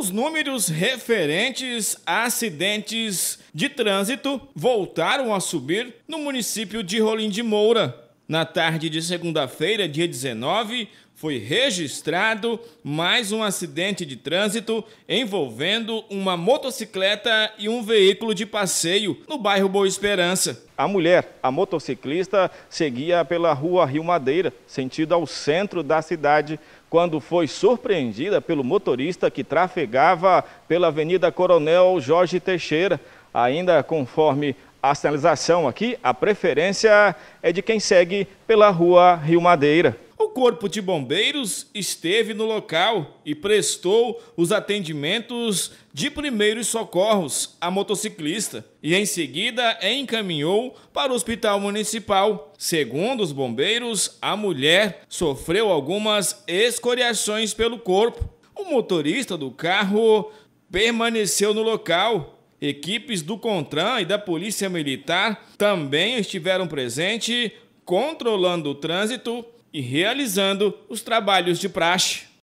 os números referentes a acidentes de trânsito voltaram a subir no município de Rolim de Moura. Na tarde de segunda-feira, dia 19, foi registrado mais um acidente de trânsito envolvendo uma motocicleta e um veículo de passeio no bairro Boa Esperança. A mulher, a motociclista, seguia pela rua Rio Madeira, sentido ao centro da cidade, quando foi surpreendida pelo motorista que trafegava pela Avenida Coronel Jorge Teixeira. Ainda conforme a sinalização aqui, a preferência é de quem segue pela rua Rio Madeira. O Corpo de Bombeiros esteve no local e prestou os atendimentos de primeiros socorros à motociclista e em seguida encaminhou para o Hospital Municipal. Segundo os bombeiros, a mulher sofreu algumas escoriações pelo corpo. O motorista do carro permaneceu no local Equipes do CONTRAN e da Polícia Militar também estiveram presentes, controlando o trânsito e realizando os trabalhos de praxe.